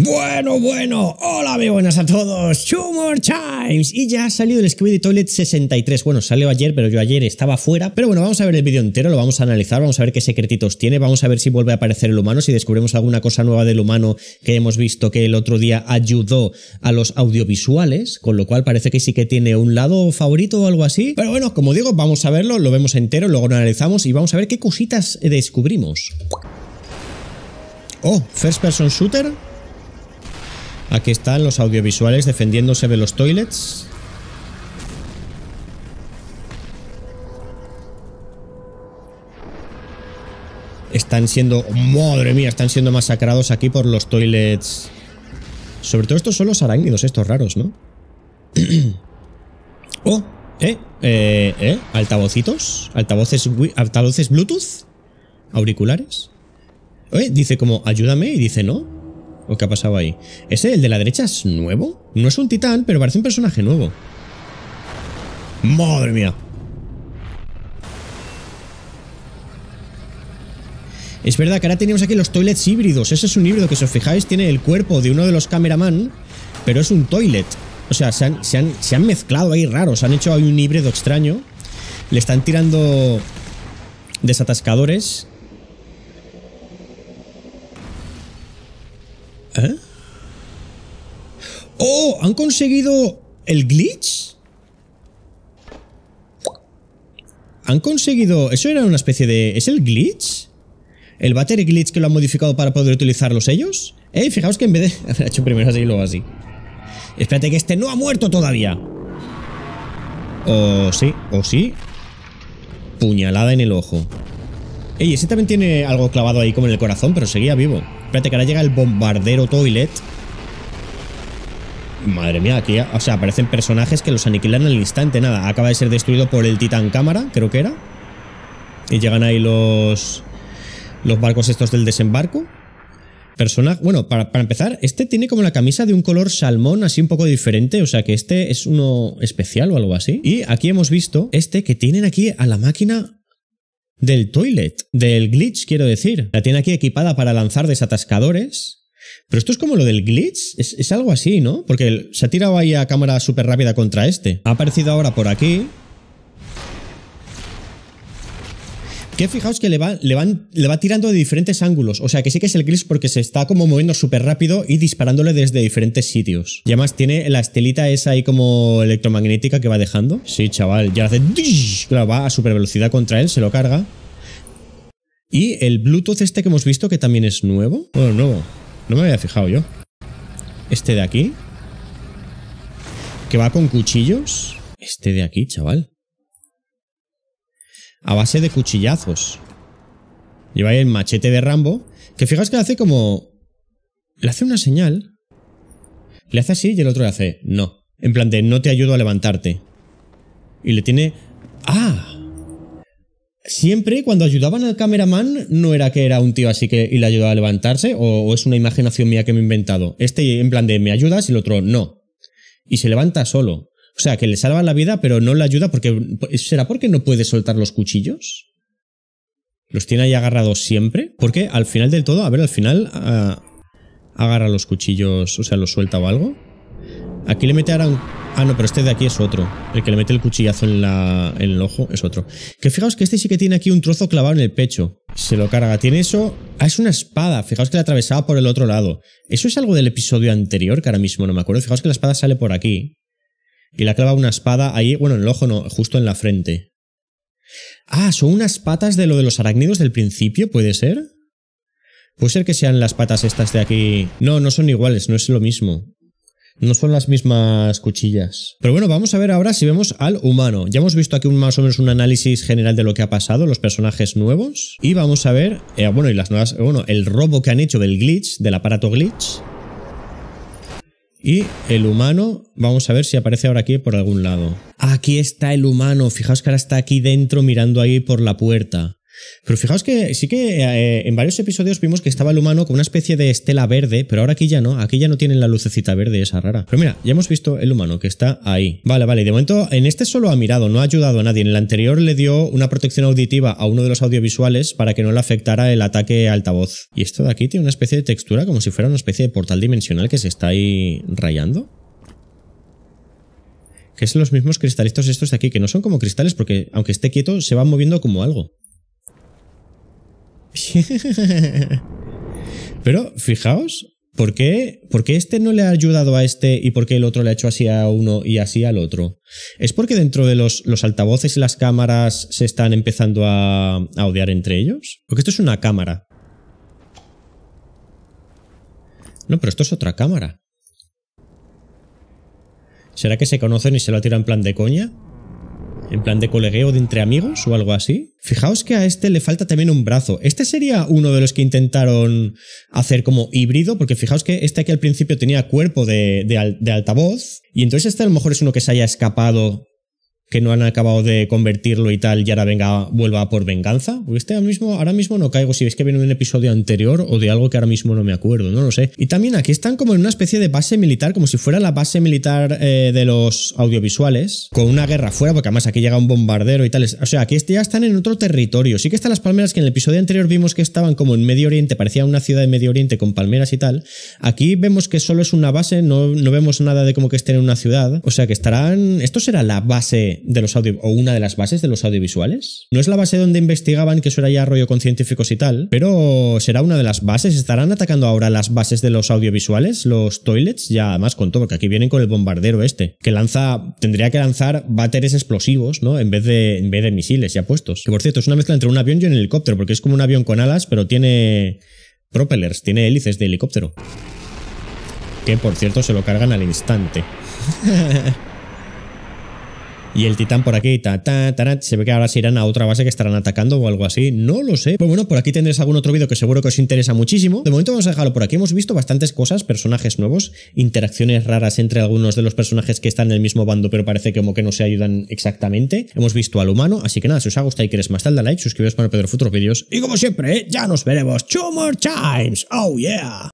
Bueno, bueno, hola, muy buenas a todos, two more times Y ya ha salido el Scooby Toilet 63 Bueno, salió ayer, pero yo ayer estaba fuera Pero bueno, vamos a ver el vídeo entero, lo vamos a analizar Vamos a ver qué secretitos tiene, vamos a ver si vuelve a aparecer el humano Si descubrimos alguna cosa nueva del humano Que hemos visto que el otro día ayudó a los audiovisuales Con lo cual parece que sí que tiene un lado favorito o algo así Pero bueno, como digo, vamos a verlo, lo vemos entero Luego lo analizamos y vamos a ver qué cositas descubrimos Oh, first person shooter Aquí están los audiovisuales defendiéndose de los toilets. Están siendo... ¡Madre mía! Están siendo masacrados aquí por los toilets. Sobre todo estos son los arácnidos, estos raros, ¿no? ¡Oh! ¿Eh? ¿Eh? ¿Eh? ¿Altavocitos? ¿Altavoces, altavoces Bluetooth? ¿Auriculares? ¿Eh? Dice como, ayúdame y dice no. ¿O qué ha pasado ahí? ¿Ese, el de la derecha, es nuevo? No es un titán, pero parece un personaje nuevo. ¡Madre mía! Es verdad que ahora Tenemos aquí los toilets híbridos. Ese es un híbrido que, si os fijáis, tiene el cuerpo de uno de los cameraman, pero es un toilet. O sea, se han, se han mezclado ahí raros. Han hecho ahí un híbrido extraño. Le están tirando desatascadores ¿Han conseguido el glitch? ¿Han conseguido...? ¿Eso era una especie de...? ¿Es el glitch? ¿El battery glitch que lo han modificado para poder utilizarlos ellos? Eh, fijaos que en vez de... ha hecho primero así y luego así. Espérate que este no ha muerto todavía. O sí, o sí. Puñalada en el ojo. Ey, ese también tiene algo clavado ahí como en el corazón, pero seguía vivo. Espérate que ahora llega el bombardero toilet. Madre mía, aquí o sea, aparecen personajes que los aniquilan al instante. Nada, acaba de ser destruido por el Titán Cámara, creo que era. Y llegan ahí los, los barcos estos del desembarco. Personaje, bueno, para, para, empezar, este tiene como la camisa de un color salmón así un poco diferente, o sea que este es uno especial o algo así. Y aquí hemos visto este que tienen aquí a la máquina del toilet, del glitch quiero decir. La tiene aquí equipada para lanzar desatascadores pero esto es como lo del glitch. Es, algo así, ¿no? Porque se ha tirado ahí a cámara súper rápida contra este. Ha aparecido ahora por aquí. Que fijaos que le va, le, le va tirando de diferentes ángulos. O sea que sí que es el glitch porque se está como moviendo súper rápido y disparándole desde diferentes sitios. Y además tiene la estelita esa ahí como electromagnética que va dejando. Sí, chaval. Ya hace... Claro, va a super velocidad contra él, se lo carga. Y el Bluetooth este que hemos visto que también es nuevo. Bueno, nuevo. No me había fijado yo. Este de aquí. Que va con cuchillos. Este de aquí, chaval. A base de cuchillazos. Lleva ahí el machete de Rambo. Que fijas que le hace como... Le hace una señal. Le hace así y el otro le hace no. En plan de no te ayudo a levantarte. Y le tiene... ¡Ah! Siempre cuando ayudaban al cameraman no era que era un tío así que y le ayudaba a levantarse o, es una imaginación mía que me he inventado. Este en plan de me ayudas y el otro no. Y se levanta solo. O sea, que le salva la vida pero no le ayuda porque... ¿Será porque no puede soltar los cuchillos? ¿Los tiene ahí agarrados siempre? Porque al final del todo, a ver, al final ah, agarra los cuchillos, o sea, los suelta o algo. Aquí le mete Aran... Ah, no, pero este de aquí es otro. El que le mete el cuchillazo en, en el ojo es otro. Que fijaos que este sí que tiene aquí un trozo clavado en el pecho. Se lo carga. Tiene eso... Ah, es una espada. Fijaos que la atravesaba por el otro lado. Eso es algo del episodio anterior, que ahora mismo no me acuerdo. Fijaos que la espada sale por aquí. Y la clava una espada ahí, bueno, en el ojo no, justo en la frente. Ah, son unas patas de lo de los arácnidos del principio, ¿puede ser? Puede ser que sean las patas estas de aquí. No, no son iguales, no es lo mismo. No son las mismas cuchillas. Pero bueno, vamos a ver ahora si vemos al humano. Ya hemos visto aquí un, más o menos un análisis general de lo que ha pasado, los personajes nuevos. Y vamos a ver, eh, bueno, y las nuevas, bueno, el robo que han hecho del glitch, del aparato glitch. Y el humano, vamos a ver si aparece ahora aquí por algún lado. Aquí está el humano, fijaos que ahora está aquí dentro mirando ahí por la puerta. Pero fijaos que sí que eh, en varios episodios vimos que estaba el humano con una especie de estela verde, pero ahora aquí ya no, aquí ya no tienen la lucecita verde esa rara. Pero mira, ya hemos visto el humano que está ahí. Vale, vale, de momento en este solo ha mirado, no ha ayudado a nadie. En el anterior le dio una protección auditiva a uno de los audiovisuales para que no le afectara el ataque altavoz. Y esto de aquí tiene una especie de textura como si fuera una especie de portal dimensional que se está ahí rayando que son los mismos cristalitos estos de aquí, que no son como cristales porque aunque esté quieto se van moviendo como algo. Pero fijaos, ¿por qué, ¿por qué, este no le ha ayudado a este y por qué el otro le ha hecho así a uno y así al otro? ¿Es porque dentro de los, los altavoces y las cámaras se están empezando a, odiar entre ellos? Porque esto es una cámara. No, pero esto es otra cámara. ¿Será que se conocen y se lo tiran en plan de coña? en plan de colegueo de entre amigos o algo así. Fijaos que a este le falta también un brazo. Este sería uno de los que intentaron hacer como híbrido, porque fijaos que este aquí al principio tenía cuerpo de, de, de altavoz, y entonces este a lo mejor es uno que se haya escapado que no han acabado de convertirlo y tal, y ahora venga, vuelva por venganza. Porque este ahora mismo, ahora mismo no caigo si es que viene un episodio anterior o de algo que ahora mismo no me acuerdo, no lo sé. Y también aquí están como en una especie de base militar, como si fuera la base militar eh, de los audiovisuales, con una guerra fuera, porque además aquí llega un bombardero y tal. O sea, aquí este ya están en otro territorio. Sí que están las palmeras que en el episodio anterior vimos que estaban como en Medio Oriente, parecía una ciudad de Medio Oriente con palmeras y tal. Aquí vemos que solo es una base, no, no vemos nada de como que estén en una ciudad. O sea que estarán. Esto será la base de los audio, o una de las bases de los audiovisuales. No es la base donde investigaban que eso era ya rollo con científicos y tal, pero será una de las bases. ¿Estarán atacando ahora las bases de los audiovisuales, los toilets? Ya además con todo, que aquí vienen con el bombardero este, que lanza, tendría que lanzar báteres explosivos, ¿no? En vez de, en vez de misiles ya puestos. Que por cierto, es una mezcla entre un avión y un helicóptero, porque es como un avión con alas, pero tiene propellers, tiene hélices de helicóptero. Que por cierto se lo cargan al instante. Y el titán por aquí, ta, ta, ta, se ve que ahora se irán a otra base que estarán atacando o algo así. No lo sé. Pues bueno, por aquí tendréis algún otro vídeo que seguro que os interesa muchísimo. De momento vamos a dejarlo por aquí. Hemos visto bastantes cosas, personajes nuevos, interacciones raras entre algunos de los personajes que están en el mismo bando, pero parece como que no se ayudan exactamente. Hemos visto al humano. Así que nada, si os ha gustado y queréis más, dale like, suscribiros para no perder futuros vídeos. Y como siempre, ¿eh? ya nos veremos. Two more times. Oh yeah.